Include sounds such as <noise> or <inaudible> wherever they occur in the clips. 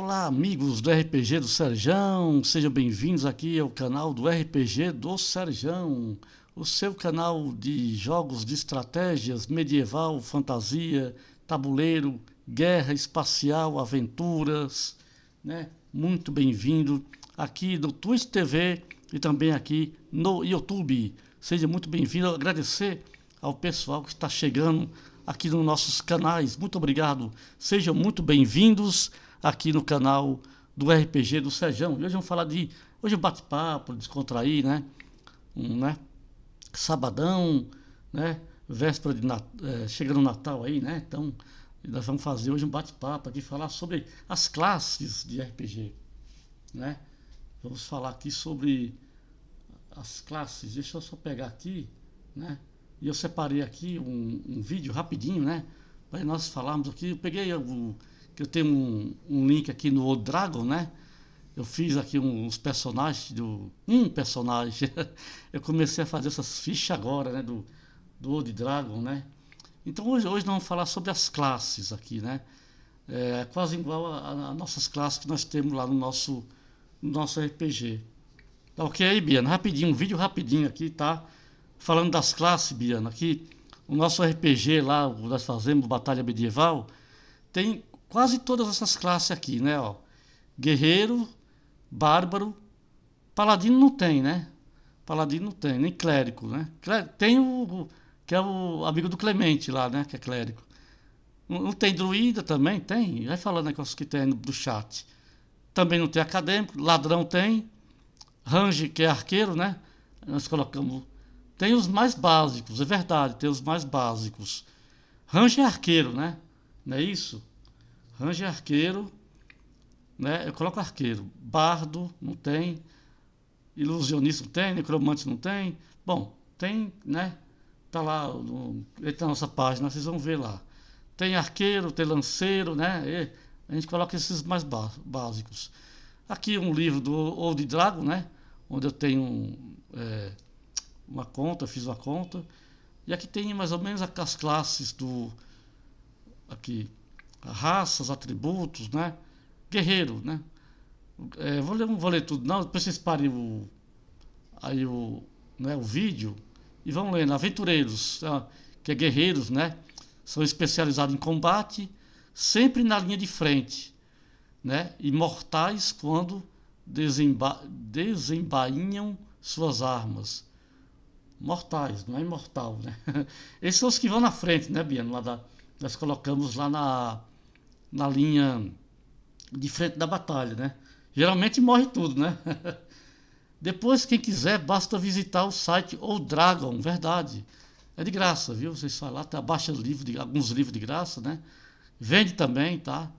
Olá, amigos do RPG do Serjão, sejam bem-vindos aqui ao canal do RPG do Serjão, o seu canal de jogos de estratégias medieval, fantasia, tabuleiro, guerra espacial, aventuras, né? Muito bem-vindo aqui no Twitch TV e também aqui no YouTube. Seja muito bem-vindo, agradecer ao pessoal que está chegando aqui nos nossos canais. Muito obrigado. Sejam muito bem-vindos aqui no canal do RPG do Sejão. E hoje vamos falar de. Hoje um bate-papo, descontrair, né? Um, né? Sabadão, né? Véspera de Nat... é, chegando Natal aí, né? Então, nós vamos fazer hoje um bate-papo aqui, falar sobre as classes de RPG, né? Vamos falar aqui sobre as classes. Deixa eu só pegar aqui, né? E eu separei aqui um, um vídeo rapidinho, né? Para nós falarmos aqui. Eu peguei o que eu tenho um, um link aqui no Old Dragon, né? Eu fiz aqui uns personagens do um personagem. <laughs> eu comecei a fazer essas fichas agora, né, do do Old Dragon, né? Então hoje hoje nós vamos falar sobre as classes aqui, né? É quase igual às nossas classes que nós temos lá no nosso no nosso RPG. Tá ok aí, Biana? Rapidinho, um vídeo rapidinho aqui, tá? Falando das classes, Biana, aqui o nosso RPG lá, nós fazemos Batalha Medieval, tem quase todas essas classes aqui, né? Ó. Guerreiro, bárbaro, paladino não tem, né? Paladino não tem, nem clérigo, né? Tem o, que é o amigo do Clemente lá, né? Que é clérigo. Não tem druida também? Tem. Vai falando negócio que tem no chat. Também não tem acadêmico, ladrão tem. Range, que é arqueiro, né? Nós colocamos. Tem os mais básicos, é verdade, tem os mais básicos. Range é arqueiro, né? Não é isso? Ranger Arqueiro, né? Eu coloco arqueiro. Bardo, não tem. Ilusionista não tem, necromante não tem. Bom, tem, né? Tá lá, no, ele tá na nossa página, vocês vão ver lá. Tem arqueiro, tem lanceiro, né? E a gente coloca esses mais básicos. Aqui um livro do Old Dragon, né? Onde eu tenho é, uma conta, fiz uma conta. E aqui tem mais ou menos as classes do. Aqui raças, atributos, né? Guerreiro, né? É, vou ler, não vou ler tudo, não. Depois vocês parem o, aí o, né, o vídeo e vão lendo. Aventureiros, ah, que é guerreiros, né? São especializados em combate, sempre na linha de frente, né? Imortais quando desemba desembainham suas armas. Mortais, não é imortal, né? <laughs> Esses são os que vão na frente, né, Biano? Lá da, nós colocamos lá na na linha de frente da batalha, né? Geralmente morre tudo, né? <laughs> Depois, quem quiser, basta visitar o site ou Dragon, verdade. É de graça, viu? Vocês falam lá, até tá, baixa livro de, alguns livros de graça, né? Vende também, tá?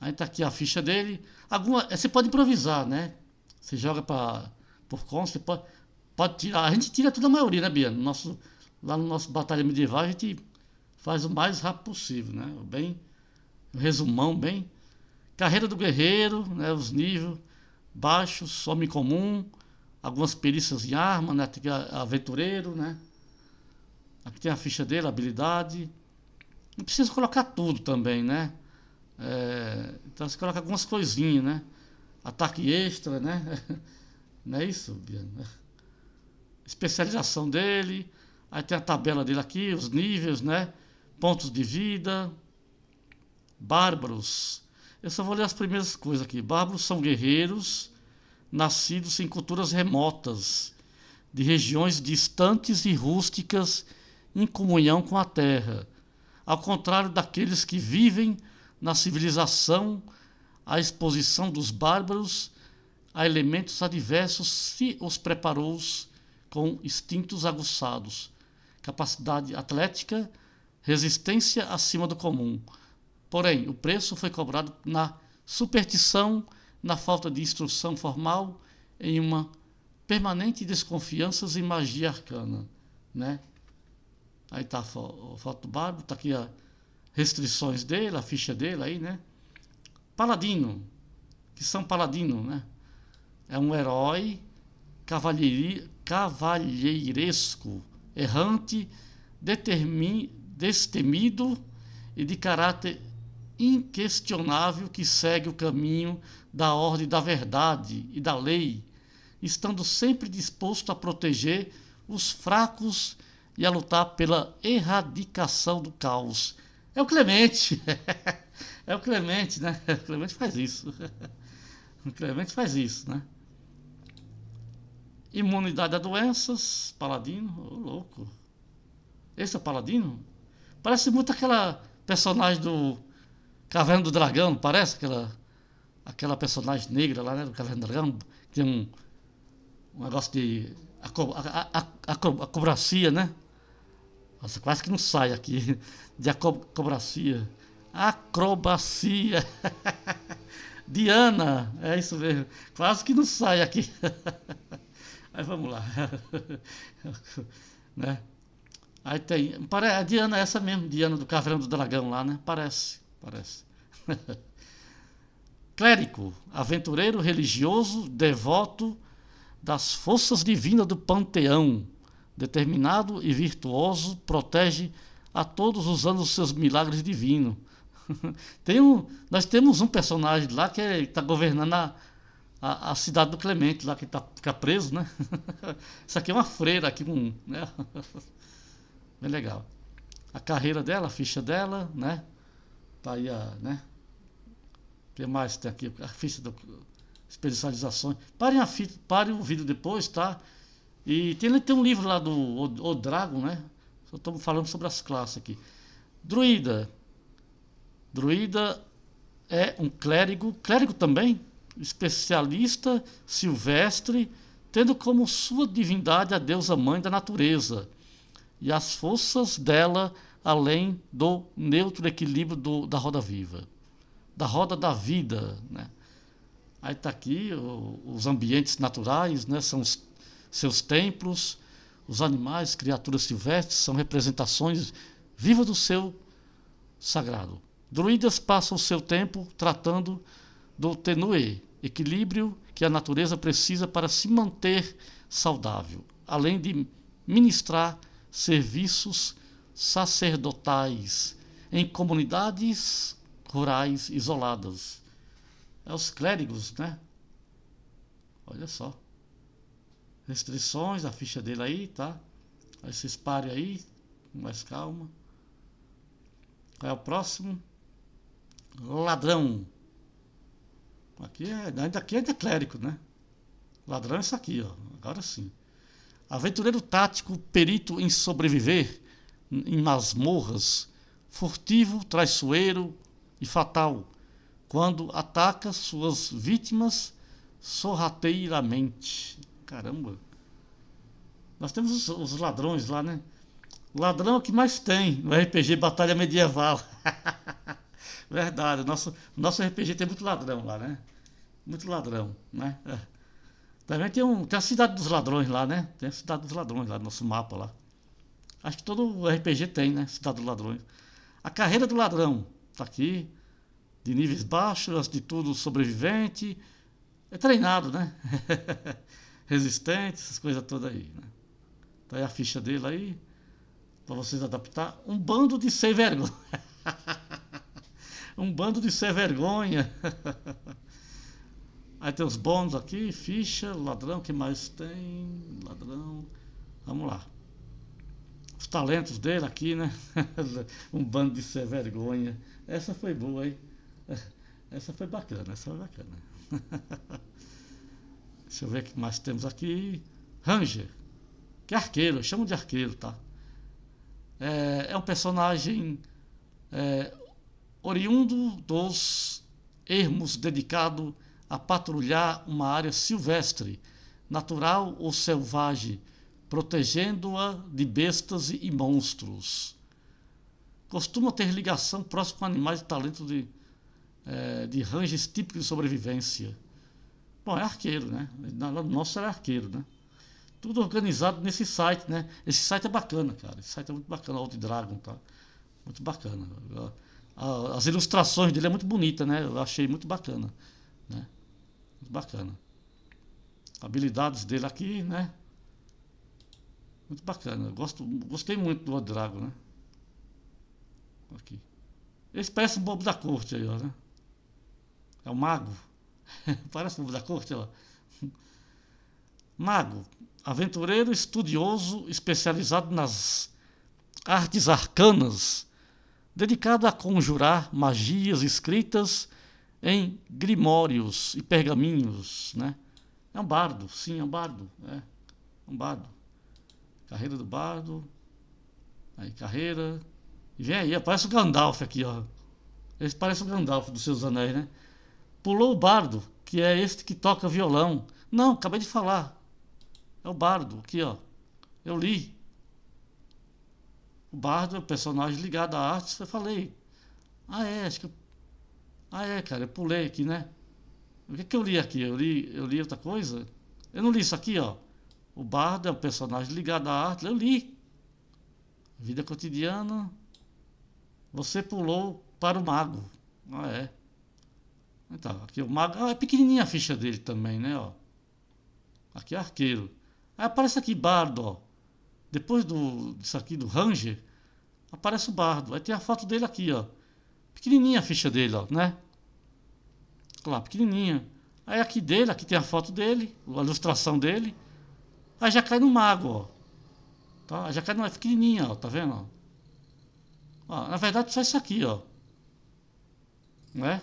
Aí tá aqui a ficha dele. Alguma, é, você pode improvisar, né? Você joga para por conta, você pode, pode tirar. A gente tira toda a maioria, né, Bia? No nosso, lá no nosso Batalha Medieval, a gente faz o mais rápido possível, né? Bem um resumão bem. Carreira do guerreiro, né, os níveis baixos, homem comum, algumas perícias em arma, né, aventureiro, né? Aqui tem a ficha dele, habilidade. Não precisa colocar tudo também, né? É, então você coloca algumas coisinhas, né? Ataque extra, né? <laughs> Não é isso, Biano? Especialização dele. Aí tem a tabela dele aqui, os níveis, né? Pontos de vida, Bárbaros. Eu só vou ler as primeiras coisas aqui. Bárbaros são guerreiros nascidos em culturas remotas, de regiões distantes e rústicas, em comunhão com a terra, ao contrário daqueles que vivem na civilização, a exposição dos bárbaros a elementos adversos se os preparou com instintos aguçados, capacidade atlética, resistência acima do comum. Porém, o preço foi cobrado na superstição, na falta de instrução formal, em uma permanente desconfiança em magia arcana, né? Aí tá a foto do Barbo, tá aqui as restrições dele, a ficha dele aí, né? Paladino, que são paladino, né? É um herói cavalheiresco, errante, determin, destemido e de caráter inquestionável que segue o caminho da ordem da verdade e da lei, estando sempre disposto a proteger os fracos e a lutar pela erradicação do caos. É o Clemente. <laughs> É o Clemente, né? <laughs> O Clemente faz isso. <laughs> O Clemente faz isso, né? Imunidade a doenças, Paladino, ô oh, louco. Esse é o Paladino? Parece muito aquela personagem do Caverna do Dragão, parece aquela, aquela personagem negra lá, né? Do Caverna do Dragão, que tem um, um negócio de acobracia, né? Nossa, quase que não sai aqui. <laughs> De acobracia. Acrobacia. <laughs> Diana, é isso mesmo. Quase que não sai aqui. Aí <laughs> vamos lá. né? Aí tem. A Diana é essa mesmo, Diana do Caverna do Dragão lá, né? Parece, parece. <laughs> clérico, aventureiro religioso, devoto das forças divinas do panteão, determinado e virtuoso, protege a todos usando os seus milagres divinos. <laughs> Tem um, nós temos um personagem lá que está é, governando a, a, a, cidade do Clemente, lá que está fica preso, né? <laughs> Isso aqui é uma freira aqui, com, né? Bem legal. A carreira dela, a ficha dela, né? Tá aí a, né? que mais tem aqui? A ficha do. Especializações. Parem a parem o vídeo depois, tá? E tem, tem um livro lá do o, o Dragon, né? Só estamos falando sobre as classes aqui. Druida. Druida é um clérigo, clérigo também, especialista silvestre, tendo como sua divindade a deusa mãe da natureza e as forças dela além do neutro equilíbrio do, da roda viva da roda da vida. Né? Aí está aqui o, os ambientes naturais, né? são os, seus templos, os animais, criaturas silvestres, são representações vivas do seu sagrado. Druidas passam o seu tempo tratando do tenue, equilíbrio que a natureza precisa para se manter saudável, além de ministrar serviços sacerdotais em comunidades rurais isoladas. É os clérigos, né? Olha só. Restrições, a ficha dele aí, tá? Aí se espare aí, com mais calma. Qual é o próximo? Ladrão. Aqui é, ainda aqui ainda é clérigo, né? Ladrão é isso aqui, ó. Agora sim. Aventureiro tático, perito em sobreviver em masmorras, furtivo, traiçoeiro, e fatal quando ataca suas vítimas sorrateiramente. Caramba! Nós temos os, os ladrões lá, né? ladrão é o que mais tem no RPG Batalha Medieval. <laughs> Verdade, nosso, nosso RPG tem muito ladrão lá, né? Muito ladrão, né? É. Também tem, um, tem a cidade dos ladrões lá, né? Tem a cidade dos ladrões lá no nosso mapa lá. Acho que todo RPG tem, né? Cidade dos ladrões. A carreira do ladrão tá aqui, de níveis baixos, de tudo sobrevivente, é treinado, né? <laughs> Resistente, essas coisas todas aí. Né? Tá aí a ficha dele aí, para vocês adaptar. Um bando de sem vergonha. <laughs> um bando de sem vergonha. <laughs> aí tem os bônus aqui, ficha, ladrão, que mais tem? Ladrão. Vamos lá. Os talentos dele aqui, né? um bando de sem vergonha. Essa foi boa, hein? Essa foi bacana, essa foi bacana. <laughs> Deixa eu ver o que mais temos aqui. Ranger. Que é arqueiro, chamo de arqueiro, tá? É, é um personagem é, oriundo dos ermos dedicado a patrulhar uma área silvestre, natural ou selvagem, protegendo-a de bestas e monstros costuma ter ligação próxima com animais de talento de, é, de ranges típicos de sobrevivência. Bom, é arqueiro, né? O nosso era arqueiro, né? Tudo organizado nesse site, né? Esse site é bacana, cara. Esse site é muito bacana, Old Dragon, tá? Muito bacana. As ilustrações dele é muito bonita, né? Eu achei muito bacana, né? Muito bacana. Habilidades dele aqui, né? Muito bacana. Eu gosto, gostei muito do Old Dragon, né? Aqui. Esse parece um bobo da corte aí, ó, né? É o mago. <laughs> parece um bobo da corte, ó. Mago, aventureiro, estudioso, especializado nas artes arcanas, dedicado a conjurar magias escritas em grimórios e pergaminhos, né? É um bardo, sim, é um bardo, é um bardo. Carreira do bardo, aí carreira, aí parece o Gandalf aqui, ó. Esse parece o Gandalf dos seus anéis, né? Pulou o bardo, que é este que toca violão. Não, acabei de falar. É o bardo, aqui, ó. Eu li. O bardo é o personagem ligado à arte, eu falei. Ah, é, acho que. Ah, é, cara, eu pulei aqui, né? O que, é que eu li aqui? Eu li, eu li outra coisa? Eu não li isso aqui, ó. O bardo é o personagem ligado à arte, eu li. Vida cotidiana. Você pulou para o mago. Ah, é. Então, aqui o mago. Ah, é pequenininha a ficha dele também, né? Ó. Aqui é arqueiro. Aí aparece aqui bardo, ó. Depois do, disso aqui, do ranger, aparece o bardo. Aí tem a foto dele aqui, ó. Pequenininha a ficha dele, ó, né? Lá, pequenininha. Aí aqui dele, aqui tem a foto dele, a ilustração dele. Aí já cai no mago, ó. Tá? Já cai no é pequenininha, ó, tá vendo? Ó? Ó, na verdade, só isso aqui, ó. Né?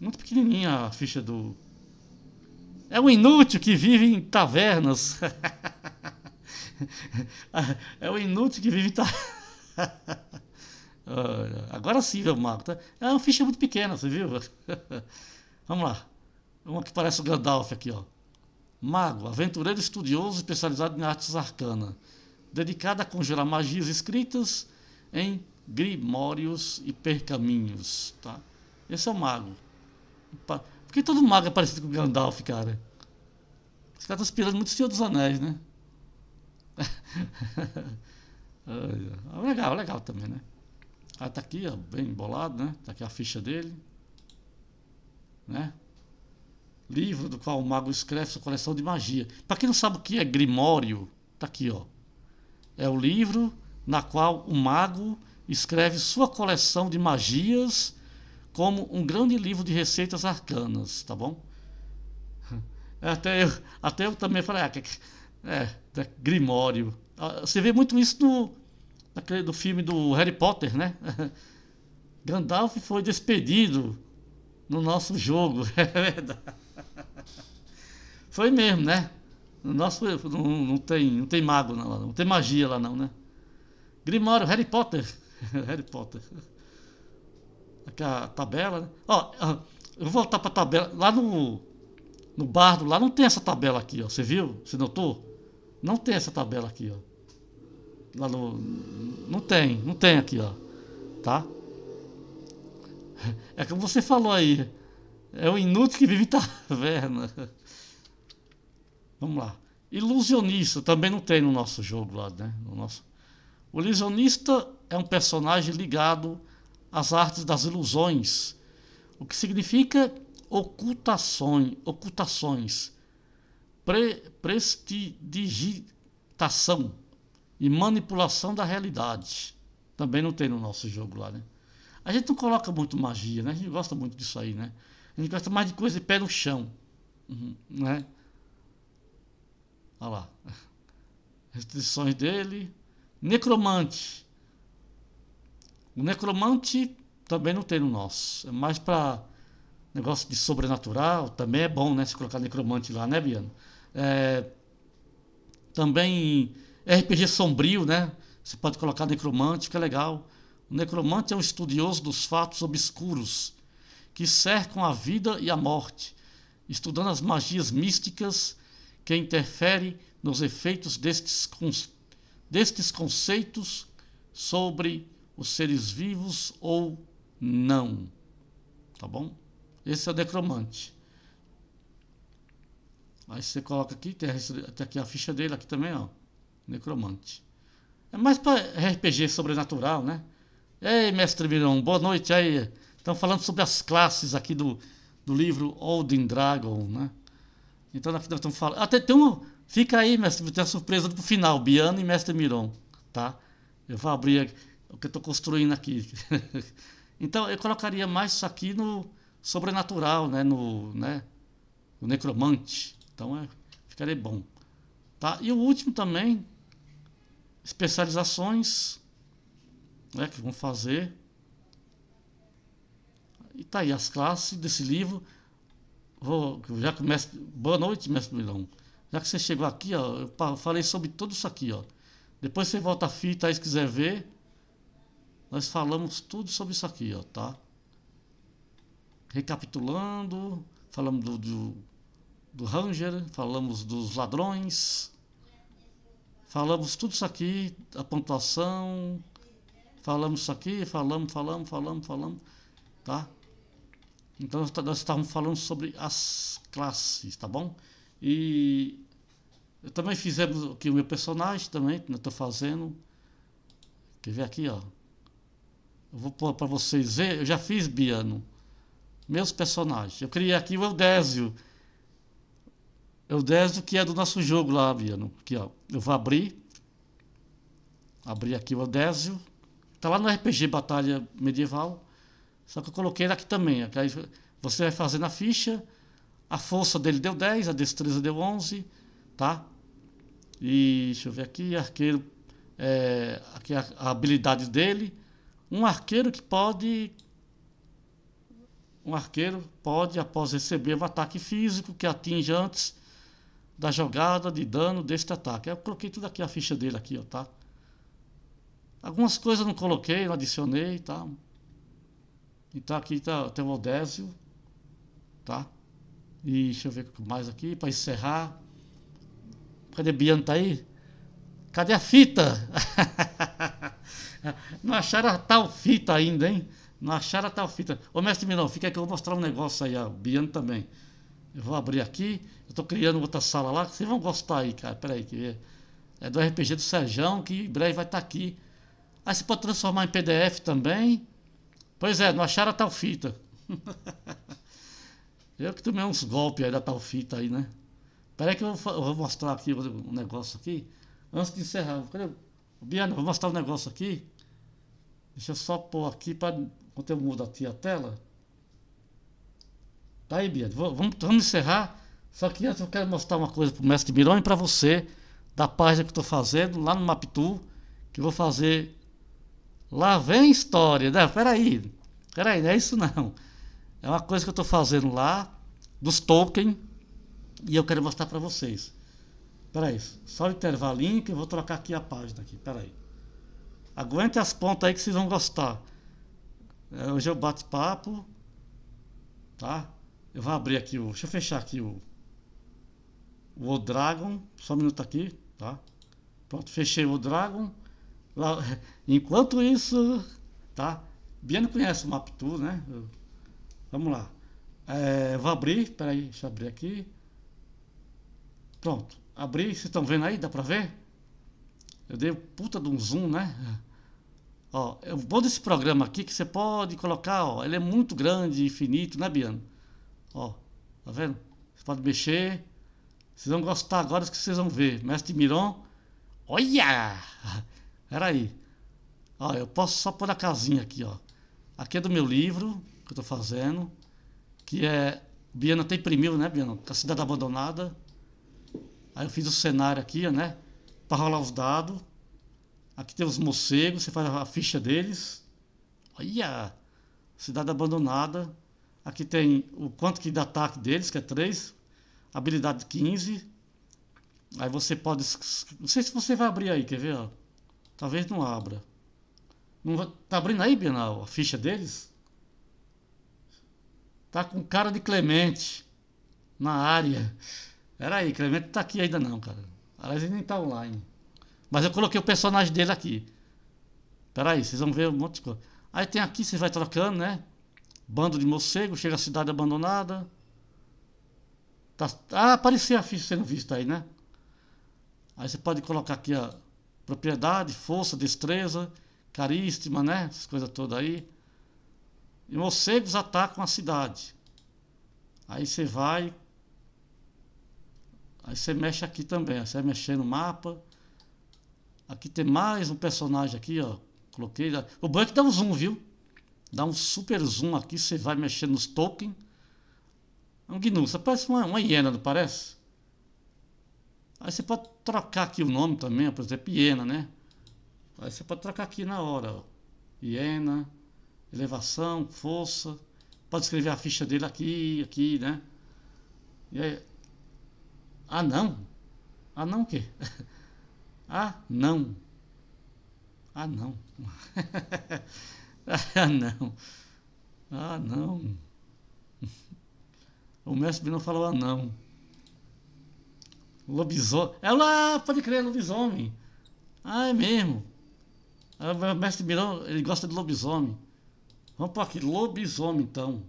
Muito pequenininha a ficha do... É um inútil que vive em tavernas. <laughs> é um inútil que vive em tavernas. Agora sim, velho mago Tá? É uma ficha muito pequena, você viu? <laughs> Vamos lá. Uma que parece o Gandalf aqui, ó. Mago, aventureiro estudioso especializado em artes arcanas. Dedicado a conjurar magias escritas em Grimórios e Percaminhos, tá? Esse é o mago. Por que todo mago é parecido com Gandalf, cara? Os caras estão tá inspirando muito o Senhor dos Anéis, né? <laughs> É legal, é legal também, né? Ah, tá aqui, ó, bem bolado, né? Tá aqui a ficha dele, né? Livro do qual o mago escreve sua coleção de magia. Para quem não sabe o que é Grimório, tá aqui, ó. É o livro na qual o mago escreve sua coleção de magias como um grande livro de receitas arcanas, tá bom? <laughs> Até eu, até eu também falei, ah, que, é, é, Grimório. Ah, você vê muito isso no, naquele, do filme do Harry Potter, né? <laughs> Gandalf foi despedido no nosso jogo, <laughs> é verdade. Foi mesmo, né? No nosso, não, não, tem, não tem mago não, não tem magia lá não, né? Grimório, Harry Potter. <laughs> Harry Potter. Aqui a tabela, né? Ó, eu vou voltar pra tabela. Lá no, no bardo, lá não tem essa tabela aqui, ó. Você viu? Você notou? Não tem essa tabela aqui, ó. Lá no. Não tem, não tem aqui, ó. Tá? É como você falou aí. É o inútil que vive em taverna. <laughs> Vamos lá. Ilusionista também não tem no nosso jogo lá, né? No nosso. O ilusionista é um personagem ligado às artes das ilusões, o que significa ocultações, ocultações pre, prestidigitação e manipulação da realidade. Também não tem no nosso jogo lá, né? A gente não coloca muito magia, né? A gente gosta muito disso aí, né? A gente gosta mais de coisa de pé no chão, uhum, né? Olha lá. <laughs> Restrições dele, Necromante. O necromante também não tem no nosso. É mais para negócio de sobrenatural. Também é bom, né? Se colocar necromante lá, né, Biano? É, também RPG sombrio, né? Você pode colocar necromante, que é legal. O necromante é um estudioso dos fatos obscuros que cercam a vida e a morte, estudando as magias místicas que interferem nos efeitos destes destes conceitos sobre os seres vivos ou não. Tá bom? Esse é o necromante. Aí você coloca aqui, tem, aqui a ficha dele, aqui também, ó. Necromante. É mais para RPG sobrenatural, né? Ei, mestre Mirão, boa noite aí. Estamos falando sobre as classes aqui do, do livro Olden Dragon, né? Então aqui nós estamos falando. Até tem um, Fica aí, mestre, tem a surpresa pro final, Biano e mestre Miron, tá? Eu vou abrir o que eu tô construindo aqui. <laughs> então, eu colocaria mais isso aqui no sobrenatural, né, no, né, o necromante. Então, é, ficaria bom. Tá? E o último também, especializações, né, que vão fazer. E tá aí as classes desse livro. Vou, já começa Boa noite, mestre Milão. Já que você chegou aqui, ó, eu falei sobre tudo isso aqui, ó. Depois você volta a fita aí se quiser ver. Nós falamos tudo sobre isso aqui, ó, tá? Recapitulando, falamos do, do, do Ranger, falamos dos ladrões, falamos tudo isso aqui, a pontuação, falamos isso aqui, falamos, falamos, falamos, falamos, tá? Então nós tá, estávamos falando sobre as classes, tá bom? E eu também fizemos aqui o meu personagem também, que eu estou fazendo. Quer ver aqui, ó. Eu vou pôr para vocês verem. Eu já fiz Biano. Meus personagens. Eu criei aqui o Eudésio. Eudésio que é do nosso jogo lá, Biano. Aqui, ó. Eu vou abrir. Abrir aqui o Eudésio. Tá lá no RPG Batalha Medieval. Só que eu coloquei ele aqui também. Aí você vai fazendo a ficha. A força dele deu 10, a destreza deu 11, tá? E deixa eu ver aqui, arqueiro. É, aqui a, a habilidade dele. Um arqueiro que pode. Um arqueiro pode, após receber um ataque físico que atinge antes da jogada de dano deste ataque. Eu coloquei tudo aqui, a ficha dele aqui, ó, tá? Algumas coisas não coloquei, não adicionei, tá? Então aqui tá, tem o Odésio, tá? E deixa eu ver mais aqui, para encerrar. Cadê Biano? Tá aí? Cadê a fita? <laughs> Não acharam a tal fita ainda, hein? Não acharam a tal fita. Ô, mestre Milão, fica aqui, eu vou mostrar um negócio aí, ó. Biano também. Eu vou abrir aqui. Eu tô criando outra sala lá. Vocês vão gostar aí, cara. Pera aí, que é do RPG do Serjão, que em breve vai estar tá aqui. Aí você pode transformar em PDF também. Pois é, não acharam a tal fita. <laughs> eu que tomei uns golpes aí da tal fita aí, né? Peraí que eu vou, eu vou mostrar aqui um negócio aqui. Antes de encerrar, Biana, vou mostrar um negócio aqui. Deixa eu só pôr aqui para quando eu mudo aqui a tela. Tá aí, Biana. Vou, vamos, vamos encerrar. Só que antes eu quero mostrar uma coisa para o mestre Mirone e para você da página que estou fazendo lá no Maptu, que eu vou fazer. Lá vem história, né? Peraí, peraí, não é isso não. É uma coisa que eu estou fazendo lá dos tokens e eu quero mostrar para vocês. Espera aí, só o intervalinho que eu vou trocar aqui a página. Aqui. Espera aí. Aguente as pontas aí que vocês vão gostar. É, hoje eu bato papo. Tá? Eu vou abrir aqui o... Deixa eu fechar aqui o... O o Dragon. Só um minuto aqui, tá? Pronto, fechei o Dragon. Lá, <laughs> enquanto isso, tá? bia não conhece o MapTool, né? Eu, vamos lá. É, vou abrir, peraí, deixa eu abrir aqui. Pronto, abri, vocês estão vendo aí? Dá pra ver? Eu dei puta de um zoom, né? Ó, é bom desse programa aqui que você pode colocar, ó, ele é muito grande, infinito, né, Biano? Ó, tá vendo? Você pode mexer. Vocês vão gostar agora que vocês vão ver. Mestre Miron. Olha! <laughs> Era aí. Ó, eu posso só pôr a casinha aqui, ó. Aqui é do meu livro que eu tô fazendo, que é Biana tem imprimiu, né, Biana? A cidade abandonada. Aí eu fiz o cenário aqui, né? Pra rolar os dados. Aqui tem os morcegos, você faz a ficha deles. Olha! Cidade abandonada. Aqui tem o quanto que dá ataque deles, que é 3. Habilidade 15. Aí você pode. Não sei se você vai abrir aí, quer ver? Talvez não abra. Não, tá abrindo aí, Bienal, a ficha deles? Tá com cara de Clemente na área. Pera aí, Clemente não tá aqui ainda não, cara. Aliás, ele nem tá online. Mas eu coloquei o personagem dele aqui. Pera aí, vocês vão ver um monte de coisa. Aí tem aqui, você vai trocando, né? Bando de morcego, chega a cidade abandonada. Tá... Ah, aparecia a ficha sendo vista aí, né? Aí você pode colocar aqui a propriedade, força, destreza, carisma, né? Essas coisas todas aí. E morcegos atacam a cidade. Aí você vai Aí você mexe aqui também, você vai mexer no mapa. Aqui tem mais um personagem aqui, ó. Coloquei. O banco dá um zoom, viu? Dá um super zoom aqui, você vai mexendo nos tokens. É um gnu, você parece uma, uma hiena, não parece? Aí você pode trocar aqui o nome também, por exemplo, hiena, né? Aí você pode trocar aqui na hora, ó. Hiena, elevação, força. Pode escrever a ficha dele aqui, aqui, né? E aí, ah, não? Ah, não o quê? Ah, <laughs> não. Ah, <laughs> não. ah, não. Ah, <laughs> não. O mestre não falou ah, não. Lobisomem. Ela é pode crer, lobisomem. Ah, é mesmo. Ah, o mestre Mirão, ele gosta de lobisomem. Vamos por aqui, lobisomem então.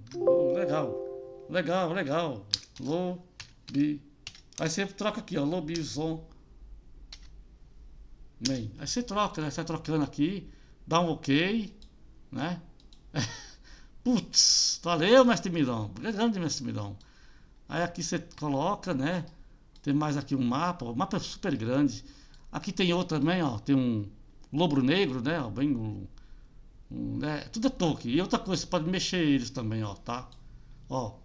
legal. Legal, legal. Lobisomem. Aí você troca aqui, ó, lobisomem. Aí você troca, né? Você vai trocando aqui, dá um ok, né? <laughs> Putz, valeu, mestre Mirão. Grande mestre Mirão. Aí aqui você coloca, né? Tem mais aqui um mapa, o mapa é super grande. Aqui tem outro também, ó, tem um lobo negro, né? Ó, bem um, um, né? Tudo é toque. E outra coisa, você pode mexer eles também, ó, tá? Ó.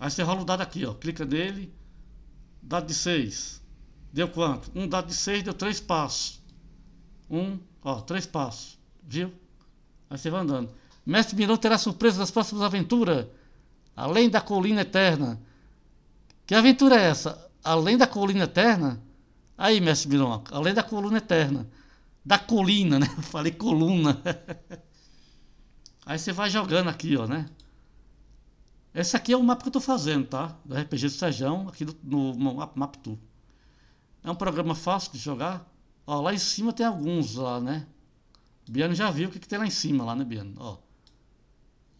Aí você rola o dado aqui, ó, clica nele dado de 6. Deu quanto? Um dado de 6 deu 3 passos. Um, ó, 3 passos. Viu? Aí você vai andando. Mestre Mirão terá surpresa das próximas aventuras. Além da colina eterna. Que aventura é essa? Além da colina eterna? Aí, mestre Mirão, além da coluna eterna. Da colina, né? Eu <laughs> falei coluna. <laughs> Aí você vai jogando aqui, ó, né? Esse aqui é o mapa que eu estou fazendo, tá? Do RPG do Sejão, aqui no, no MapTool. É um programa fácil de jogar. Ó, lá em cima tem alguns lá, né? O Biano já viu o que, que tem lá em cima, lá, né, Biano? Ó,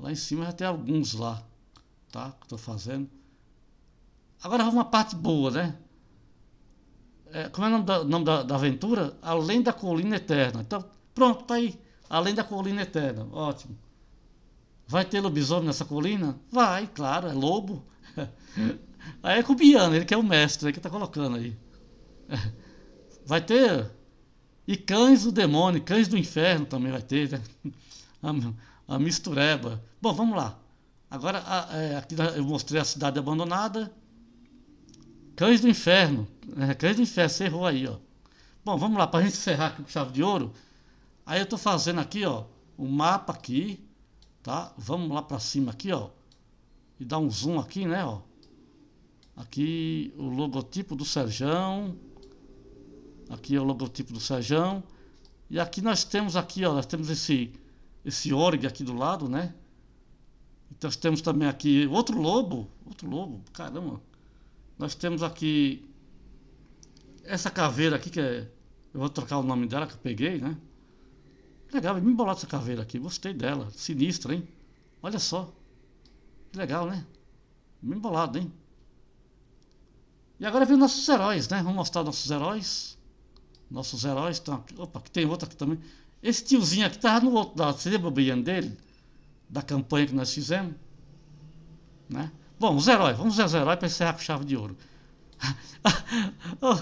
lá em cima já tem alguns lá, tá? Que eu estou fazendo. Agora uma parte boa, né? É, como é o nome, da, nome da, da aventura? Além da Colina Eterna. Então, pronto, tá aí. Além da Colina Eterna. Ótimo. Vai ter lobisomem nessa colina? Vai, claro, é lobo. <laughs> Aí é cubiano, ele que é o mestre, ele que tá colocando aí. <laughs> Vai ter. E cães do demônio, cães do inferno também vai ter, né? <laughs> A, mistureba. Bom, vamos lá. Agora, a, é, aqui eu mostrei a cidade abandonada. Cães do inferno. É, cães do inferno, você errou aí, ó. Bom, vamos lá, para a gente encerrar aqui com chave de ouro. Aí eu estou fazendo aqui, ó, o um mapa aqui tá? Vamos lá para cima aqui, ó, e dar um zoom aqui, né, ó. Aqui o logotipo do Serjão, aqui é o logotipo do Serjão, e aqui nós temos aqui, ó, nós temos esse esse org aqui do lado, né? Então, nós temos também aqui outro lobo, outro lobo, caramba. Nós temos aqui essa caveira aqui que é, eu vou trocar o nome dela que eu peguei, né? Legal, me bem essa caveira aqui. Gostei dela. Sinistra, hein? Olha só. Que legal, né? Bem bolado, hein? E agora vem nossos heróis, né? Vamos mostrar nossos heróis. Nossos heróis estão aqui. Opa, que tem outro aqui também. Esse tiozinho aqui tava no outro lado. Você lembra brilhante dele? Da campanha que nós fizemos? Né? Bom, os heróis. Vamos ver os heróis para encerrar com chave de ouro. <laughs> Oh,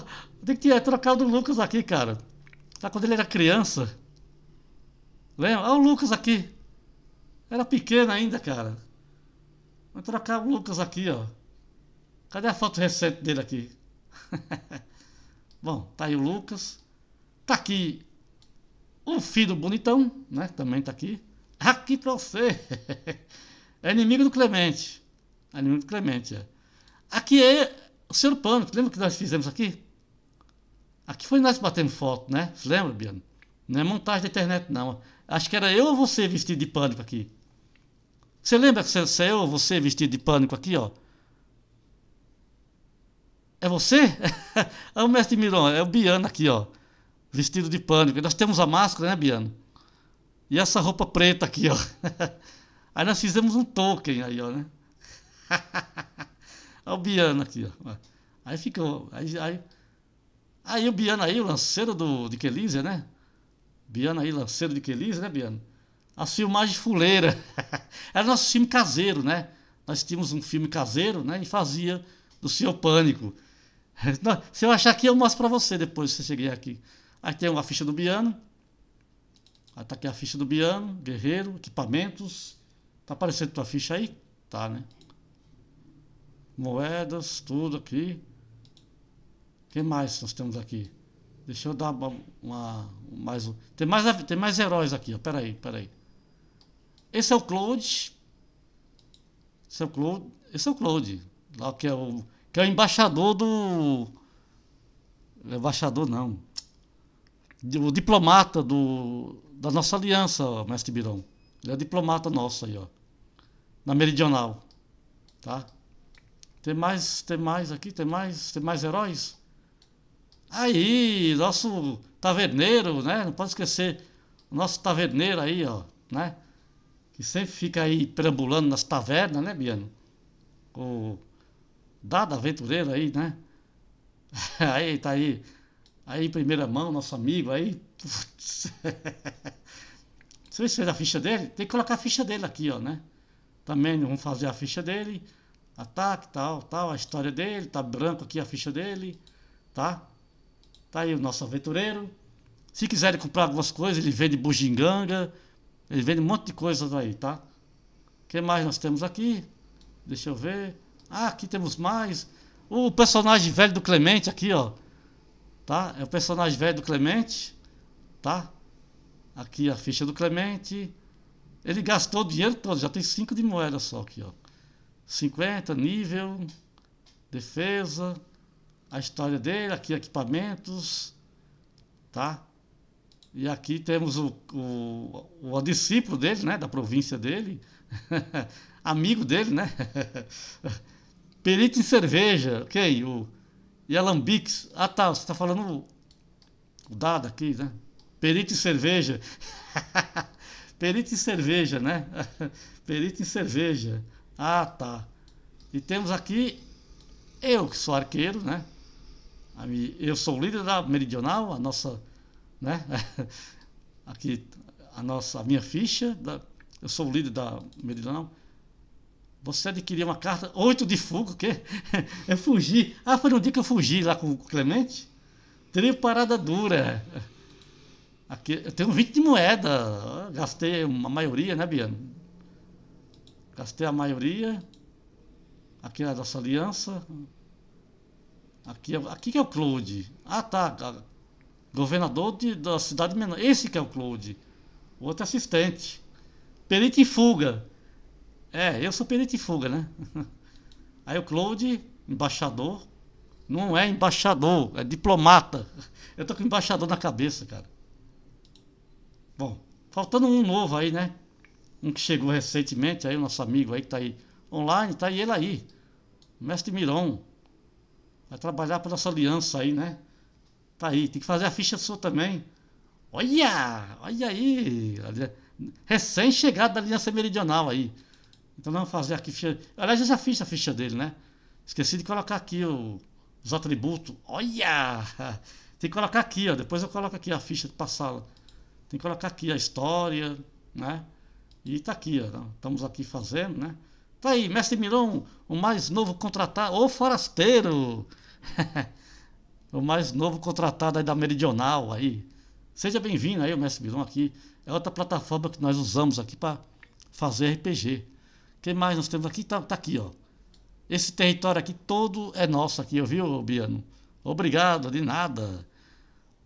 tem que ter trocado o Lucas aqui, cara. Tá quando ele era criança. Lembra? Olha o Lucas aqui. Era pequeno ainda, cara. Vou trocar o Lucas aqui, ó. Cadê a foto recente dele aqui? <laughs> Bom, tá aí o Lucas. Tá aqui o filho bonitão, né? Também tá aqui. Aqui pra você. <laughs> é inimigo do Clemente. É inimigo do Clemente, é. Aqui é o senhor Pano. Lembra que nós fizemos aqui? Aqui foi nós batendo foto, né? Você lembra, Biano? Não é montagem da internet, não. Acho que era eu ou você vestido de pânico aqui. Você lembra que se é eu ou você vestido de pânico aqui, ó? É você? <laughs> é o mestre Miron, é o Biano aqui, ó. Vestido de pânico. Nós temos a máscara, né, Biano? E essa roupa preta aqui, ó. <laughs> aí nós fizemos um token aí, ó, né? Olha <laughs> o Biano aqui, ó. Aí ficou. Aí, aí, aí o Biano aí, o lanceiro do, de Kelízia, né? Biana aí, lanceiro de Quelise, né, Biana? As filmagens fuleira. <laughs> Era nosso filme caseiro, né? Nós tínhamos um filme caseiro, né? E fazia do seu pânico. <laughs> Se eu achar aqui, eu mostro para você depois, se você chegar aqui. Aí tem uma ficha do Biano. Aí tá aqui a ficha do Biano, guerreiro, equipamentos. Tá aparecendo tua ficha aí? Tá, né? Moedas, tudo aqui. O que mais nós temos aqui? Deixa eu dar uma, uma mais um. Tem mais, tem mais heróis aqui, ó. Peraí, peraí. Esse é o Claude. Esse é o Claude. Esse é o Claude. Lá que é o. Que é o embaixador do. Embaixador não. O diplomata do, da nossa aliança, ó, Mestre Birão. Ele é diplomata nosso aí, ó. Na Meridional. Tá? Tem mais, tem mais aqui, tem mais, tem mais heróis? Aí, nosso taverneiro, né? Não pode esquecer o nosso taverneiro aí, ó, né? Que sempre fica aí perambulando nas tavernas, né, Biano? O Dado Aventureiro aí, né? <laughs> aí, tá aí. Aí, em primeira mão, nosso amigo aí. Putz. <laughs> Você fez a ficha dele? Tem que colocar a ficha dele aqui, ó, né? Também vamos fazer a ficha dele. Ataque, tal, tal. A história dele. Tá branco aqui a ficha dele, tá? Tá aí o nosso aventureiro. Se quiserem comprar algumas coisas, ele vende bugiganga, ele vende um monte de coisas aí, tá? O que mais nós temos aqui? Deixa eu ver. Ah, aqui temos mais. O personagem velho do Clemente aqui, ó. Tá? É o personagem velho do Clemente, tá? Aqui a ficha do Clemente. Ele gastou o dinheiro todo, já tem 5 de moeda só aqui, ó. 50, nível, defesa, a história dele, aqui equipamentos, tá? E aqui temos o, o, o discípulo dele, né? Da província dele, <laughs> amigo dele, né? <laughs> Perito em cerveja, ok? O, e alambiques. Ah, tá, você está falando o dado aqui, né? Perito em cerveja. <laughs> Perito em cerveja, né? Perito em cerveja. Ah, tá. E temos aqui eu, que sou arqueiro, né? Eu sou o líder da Meridional, a nossa, né? <laughs> Aqui a nossa, a minha ficha, da, eu sou o líder da Meridional. Você adquiriu uma carta, oito de fogo, o quê? <laughs> Eu fugi. Ah, foi no dia que eu fugi lá com o Clemente? Teria parada dura. Aqui, eu tenho 20 de moeda. Gastei uma maioria, né, Biano? Gastei a maioria. Aqui na é nossa aliança. Aqui, é aqui que é o Claude. Ah, tá. Governador de, da cidade menor. Esse que é o Claude. Outro é assistente. Perito em fuga. É, eu sou perito em fuga, né? <laughs> Aí o Claude, embaixador. Não é embaixador, é diplomata. <laughs> Eu tô com embaixador na cabeça, cara. Bom, faltando um novo aí, né? Um que chegou recentemente, aí o nosso amigo aí que tá aí online, tá aí ele aí. Mestre Miron. Vai trabalhar para nossa aliança aí, né? Tá aí, tem que fazer a ficha sua também. Olha! Olha aí! Recém-chegado da Aliança Meridional aí. Então vamos fazer aqui ficha. Aliás, eu já fiz a ficha dele, né? Esqueci de colocar aqui o... os atributos. Olha! <laughs> Tem que colocar aqui, ó. Depois eu coloco aqui a ficha de passá-la. Tem que colocar aqui a história, né? E tá aqui, ó. Então, estamos aqui fazendo, né? Tá aí, Mestre Milão, o mais novo contratado, o forasteiro. <laughs> o mais novo contratado aí da Meridional aí. Seja bem-vindo aí, o Mestre Milão aqui. É outra plataforma que nós usamos aqui para fazer RPG. O que mais nós temos aqui? Tá, tá aqui, ó. Esse território aqui todo é nosso aqui, viu, Biano? Obrigado, de nada.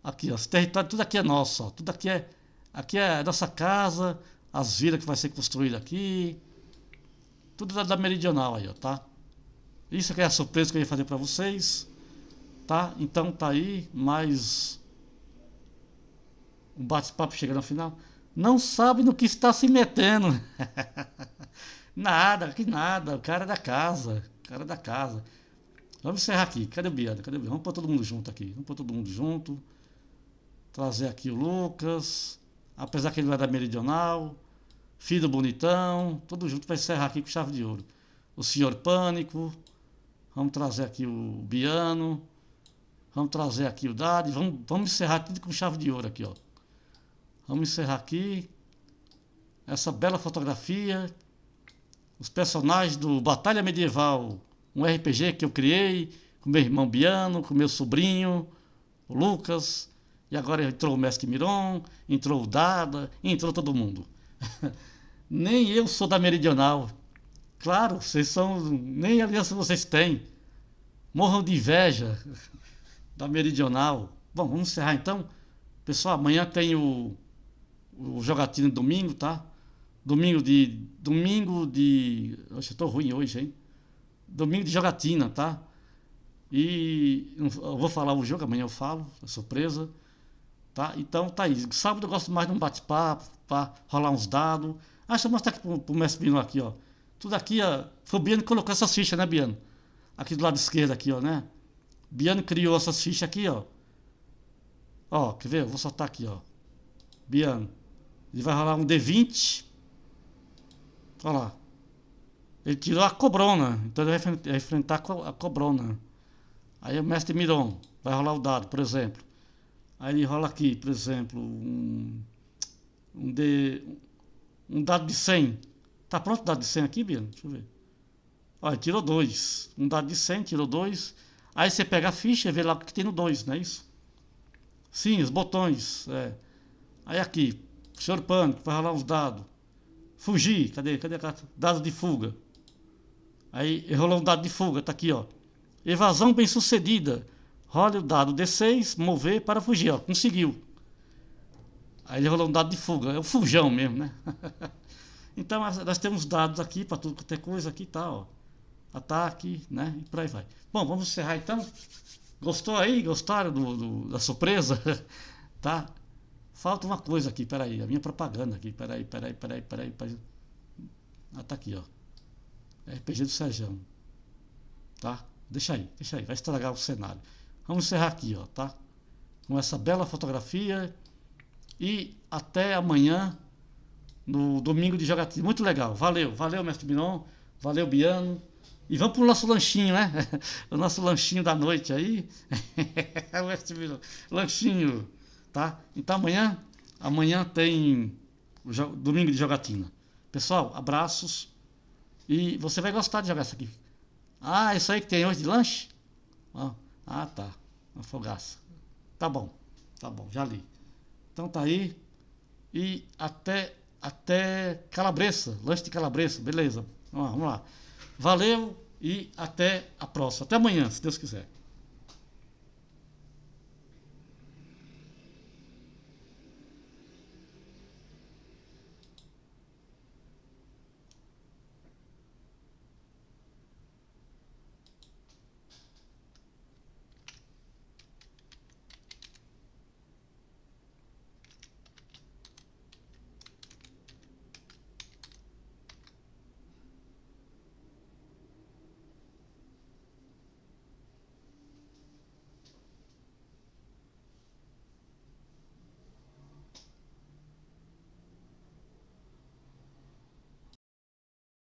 Aqui, ó, esse território, tudo aqui é nosso, ó. Tudo aqui é, aqui é a nossa casa, as vilas que vai ser construída aqui, tudo da, da meridional aí, ó, tá? Isso que é a surpresa que eu ia fazer para vocês, tá? Então tá aí mais um bate-papo chegando ao final. Não sabe no que está se metendo. <laughs> nada, que nada. O cara é da casa. O cara é da casa. Vamos encerrar aqui. Cadê o Biada? Cadê o Biada? Vamos pôr todo mundo junto aqui. Vamos pôr todo mundo junto. Trazer aqui o Lucas. Apesar que ele não é da Meridional. Fido Bonitão, todo junto vai encerrar aqui com chave de ouro. O Senhor Pânico, vamos trazer aqui o Biano, vamos trazer aqui o Dade, vamos, vamos encerrar tudo com chave de ouro aqui, ó. Vamos encerrar aqui essa bela fotografia, os personagens do Batalha Medieval, um RPG que eu criei com meu irmão Biano, com meu sobrinho, o Lucas, e agora entrou o Mestre Miron, entrou o Dada, entrou todo mundo. <laughs> nem eu sou da Meridional. Claro, vocês são. Nem aliança vocês têm. Morram de inveja <laughs> da Meridional. Bom, vamos encerrar então. Pessoal, amanhã tem o, o jogatina domingo, tá? Domingo de. Domingo de. Oxe, eu tô ruim hoje, hein? Domingo de jogatina, tá? E eu vou falar o jogo, amanhã eu falo, é surpresa. Tá? Então tá aí. Sábado eu gosto mais de um bate-papo, para rolar uns dados. Ah, deixa eu mostrar aqui pro, pro mestre Biano aqui, ó. Tudo aqui, ó. Foi o Biano que colocou essas fichas, né, Biano? Aqui do lado esquerdo, aqui, ó, né? Biano criou essas fichas aqui, ó. Ó, quer ver? Eu vou soltar aqui, ó. Biano. Ele vai rolar um D20. Olha lá. Ele tirou a cobrona. Então ele vai enfrentar a cobrona. Aí o mestre Miron vai rolar o dado, por exemplo. Aí ele rola aqui, por exemplo, um de um dado de 100. Tá pronto o dado de 100 aqui, Bia? Deixa eu ver. Olha, tirou 2. Um dado de 100, tirou 2. Aí você pega a ficha e vê lá o que tem no 2, não é isso? Sim, os botões. É. Aí aqui, senhor pânico, vai rolar uns dados. Fugir, cadê? Cadê a carta? Dado de fuga. Aí rolou um dado de fuga, tá aqui, ó. Evasão bem sucedida. Role o dado D6, mover para fugir, ó. Conseguiu. Aí ele rolou um dado de fuga, é o fujão mesmo, né? <laughs> então nós temos dados aqui para tudo que tem é coisa aqui e tá, tal. Ataque, né? E por aí vai. Bom, vamos encerrar então. Gostou aí? Gostaram do, do, da surpresa? <laughs> tá? Falta uma coisa aqui, peraí. A minha propaganda aqui, peraí, peraí, peraí, peraí. peraí. Ah, tá aqui, ó. RPG do Serjão. Tá? Deixa aí, deixa aí. Vai estragar o cenário. Vamos encerrar aqui, ó, tá? Com essa bela fotografia e até amanhã, no domingo de jogatina. Muito legal. Valeu, valeu, mestre Binon. Valeu, Biano. E vamos pro nosso lanchinho, né? <laughs> O nosso lanchinho da noite aí. <laughs> mestre Binon. Lanchinho, tá? Então amanhã, amanhã tem domingo de jogatina. Pessoal, abraços. E você vai gostar de jogar isso aqui. Ah, isso aí que tem hoje de lanche? Ah, tá. Uma fogaça. Tá bom, tá bom, já li. Então tá aí. E até, até Calabresa, lanche de Calabresa, beleza. Vamos lá. Valeu e até a próxima. Até amanhã, se Deus quiser.